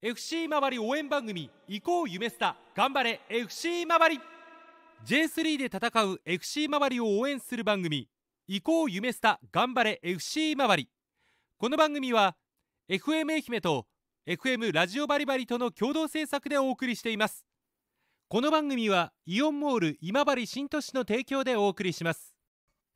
FC 周り応援番組「行こう夢スタ頑張れ FC 周り」J3 で戦う FC 周りを応援する番組「行こう夢スタ頑張れ FC 周り」この番組は FM 愛媛と FM ラジオバリバリとの共同制作でお送りしていますこの番組はイオンモール今治新都市の提供でお送りします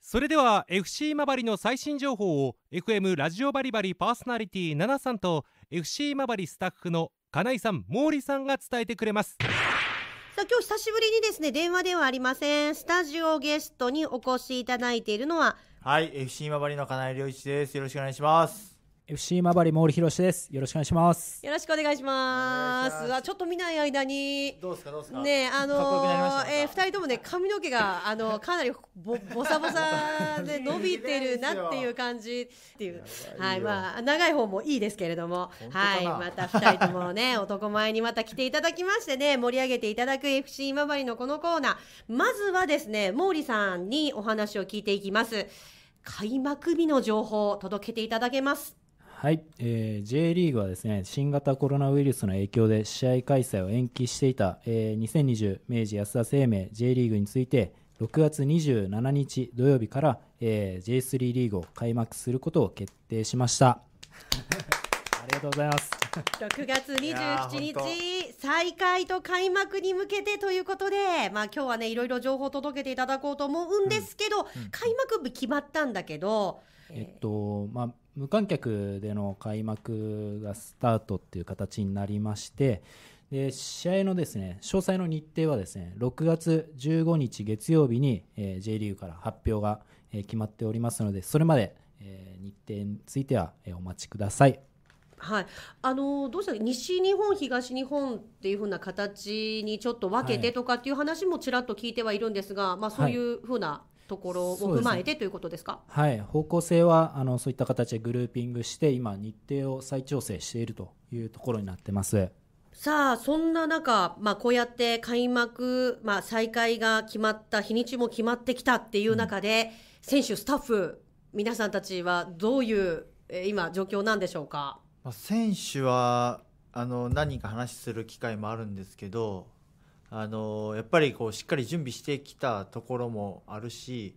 それでは FC ばりの最新情報を FM ラジオバリバリパーソナリティ7さんと FC ばりスタッフの金井さん毛利さんが伝えてくれますさあ今日久しぶりにですね電話ではありませんスタジオゲストにお越しいただいているのははい FC ばりの金井良一ですよろしくお願いします FC まばり毛利博です。よろしくお願いします。よろしくお願いします。まちょっと見ない間にどうですかどうですか。ねあのえ二、人ともね髪の毛があのかなりぼぼさぼさで 伸びてるなっていう感じっていうはいまあ長い方もいいですけれどもはいまた二人ともね 男前にまた来ていただきましてね盛り上げていただく FC まばりのこのコーナーまずはですね毛利さんにお話を聞いていきます。開幕日の情報を届けていただけますはい、えー、J リーグはですね新型コロナウイルスの影響で試合開催を延期していた、えー、2020明治安田生命 J リーグについて6月27日土曜日から、えー、J3 リーグを開幕することを決定しました。ありがとうございます。6月27日再開と開幕に向けてということで、まあ今日はねいろいろ情報を届けていただこうと思うんですけど、うんうん、開幕日決まったんだけど、えっとまあ無観客での開幕がスタートっていう形になりまして、で試合のですね詳細の日程はですね6月15日月曜日に、えー、J リーグから発表が、えー、決まっておりますのでそれまで、えー、日程については、えー、お待ちください。はい、あのどうした西日本、東日本っていうふうな形にちょっと分けてとかっていう話もちらっと聞いてはいるんですが、はい、まあ、そういうふうなところを踏まえて、ということですかはい方向性はあのそういった形でグルーピングして今日程を再調整しているというところになってますさあそんな中、まあ、こうやって開幕、まあ、再開が決まった日にちも決まってきたっていう中で、うん、選手スタッフ皆さんたちはどういう今状況なんでしょうか、まあ、選手はあの何人か話する機会もあるんですけどあのやっぱりこうしっかり準備してきたところもあるし、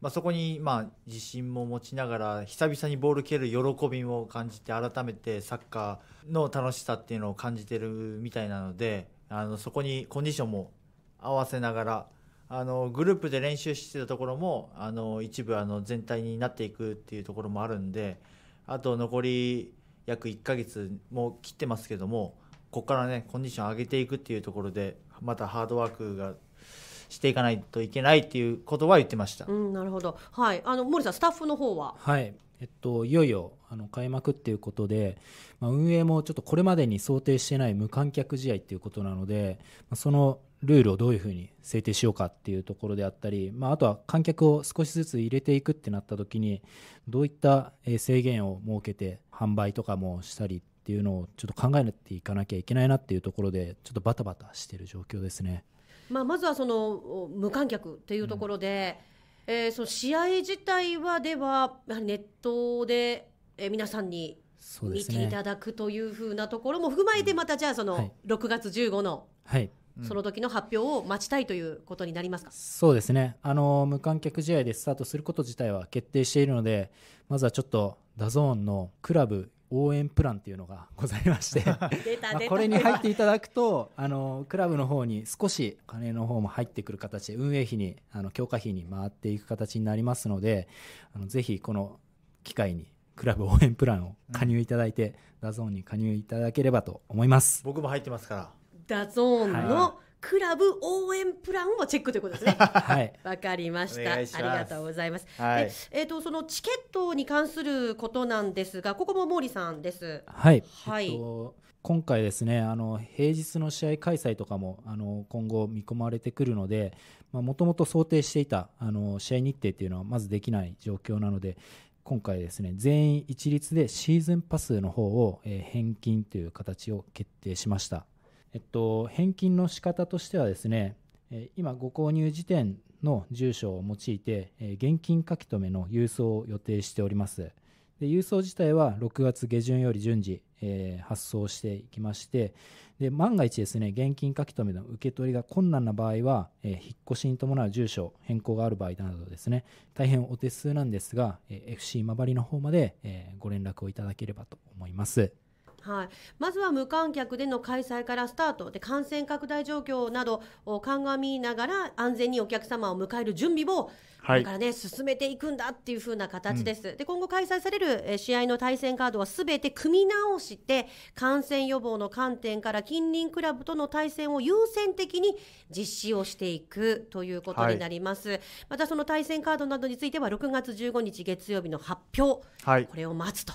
まあ、そこにまあ自信も持ちながら久々にボール蹴る喜びも感じて改めてサッカーの楽しさっていうのを感じてるみたいなのであのそこにコンディションも合わせながらあのグループで練習してたところもあの一部あの全体になっていくっていうところもあるんであと残り約1ヶ月も切ってますけどもここからねコンディション上げていくっていうところでまたハードワークがしていかないといけないっていうことは言ってました。うん、なるほど。はい。あの森さん、スタッフの方は。はい。えっと、いよいよあの開幕っていうことで、まあ、運営もちょっとこれまでに想定してない無観客試合っていうことなので、まあ、そのルールをどういうふうに制定しようかっていうところであったり、まあ、あとは観客を少しずつ入れていくってなった時にどういった制限を設けて販売とかもしたりっていうのをちょっと考えていかなきゃいけないなっていうところでちょっとバタバタしている状況ですね。まあ、まずはその無観客っていうところで、うん、えその試合自体はではやはりネットで、えー、皆さんに見ていただくというふうなところも踏まえてまたじゃあその6月15の、はい、その時の発表を待ちたいということになりますか、うん、そうですねあの、無観客試合でスタートすること自体は決定しているので、まずはちょっと、ダゾーンのクラブ応援プランっていうのがございまして これに入っていただくとあのクラブの方に少しお金の方も入ってくる形で運営費にあの強化費に回っていく形になりますのであのぜひこの機会にクラブ応援プランを加入いただいて、うん、ダゾーンに加入いただければと思います僕も入ってますからダゾーンの、はいクラブ応援プランをチェックということですね。はい。わかりました。ありがとうございます。はい。えっ、ー、とそのチケットに関することなんですが、ここも毛利さんです。はい。はい。えっと今回ですねあの平日の試合開催とかもあの今後見込まれてくるのでまともと想定していたあの試合日程っていうのはまずできない状況なので今回ですね全員一律でシーズンパスの方を、え返金という形を決定しました。えっと、返金の仕方としてはですね、今ご購入時点の住所を用いて現金書き留めの郵送を予定しておりますで郵送自体は6月下旬より順次、えー、発送していきましてで万が一ですね現金書き留めの受け取りが困難な場合は、えー、引っ越しに伴う住所変更がある場合などですね大変お手数なんですが、えー、FC まばりの方まで、えー、ご連絡をいただければと思います。はい、まずは無観客での開催からスタートで感染拡大状況などを鑑みながら安全にお客様を迎える準備をこれからね、進めていくんだっていう風な形です。うん、で、今後開催される試合の対戦カードはすべて組み直して、感染予防の観点から近隣クラブとの対戦を優先的に実施をしていくということになります。はい、またその対戦カードなどについては、6月15日月曜日の発表、はい、これを待つと。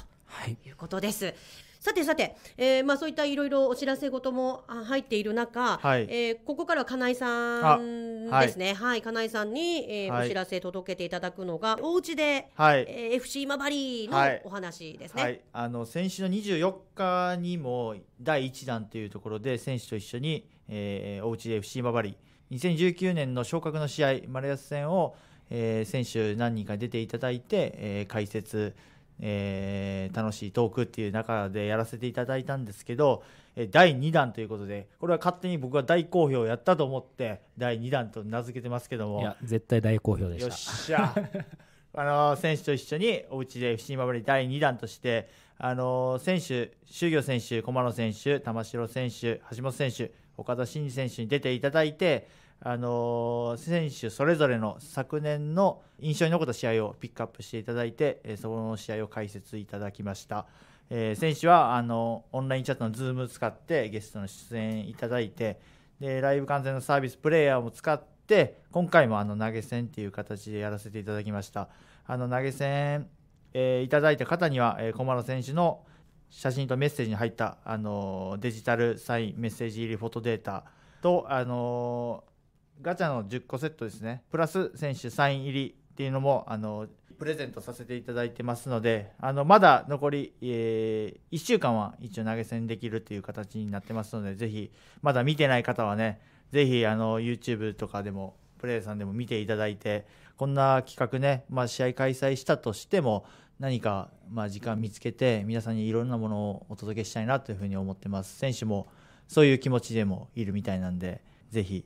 い、いうことです。さてさて、えー、まあそういったいろいろお知らせ事も入っている中、はい、えー、ここからは金井さんですね。はい、はい、金井さんに、えー、お知らせ届けていただくのが、お家で、はいえー、FC 今治のお話ですね。はい、あの先週の24日にも第1弾というところで選手と一緒に、えー、お家で FC 今治2019年の昇格の試合丸安戦を、えー、選手何人か出ていただいて、えー、解説えー、楽しいトークっていう中でやらせていただいたんですけど、え第2弾ということで、これは勝手に僕は大好評やったと思って、第2弾と名付けてますけども。いや、絶対大好評でした。よっしゃ。あの選手と一緒におうちで伏見守り第2弾として、あの選手、修行選手、駒野選手、玉城選手、橋本選手、岡田真二選手に出ていただいて、あの選手それぞれの昨年の印象に残った試合をピックアップしていただいて、えその試合を解説いただきました、えー、選手はあのオンラインチャットの Zoom を使ってゲストの出演いただいてでライブ観戦のサービスプレイヤーも使って今回もあの投げ銭という形でやらせていただきましたあの投げ銭、えー、いただいた方には、えー、駒選手の写真とメッセージに入った、あのデジタルサインメッセージ入りフォトデータと、あのガチャの10個セットですねプラス選手サイン入りっていうのもあのプレゼントさせていただいてますのであのまだ残り、えー、1週間は一応投げ銭できるという形になってますのでぜひまだ見てない方はねぜひあの YouTube とかでもプレーさんでも見ていただいてこんな企画ね、まあ、試合開催したとしても何か、まあ、時間見つけて皆さんにいろんなものをお届けしたいなというふうに思ってます選手もそういう気持ちでもいるみたいなんでぜひ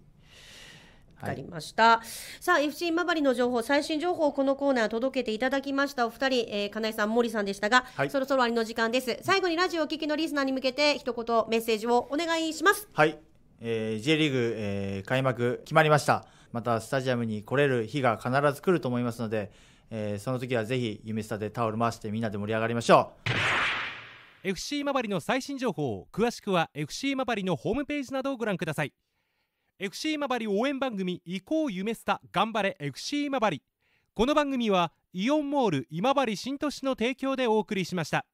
かりました、はい、さあ FC 今治の情報最新情報をこのコーナー届けていただきましたお二人、えー、金井さん森さんでしたが、はい、そろそろありの時間です最後にラジオを聞きのリスナーに向けて一言メッセージをお願いしますはい、えー、J リーグ、えー、開幕決まりましたまたスタジアムに来れる日が必ず来ると思いますので、えー、その時はぜひ夢スタでタオル回してみんなで盛り上がりましょう FC まばりの最新情報詳しくは FC まばりのホームページなどをご覧ください FC 今治応援番組移行夢スタ頑張れ FC 今治この番組はイオンモール今治新都市の提供でお送りしました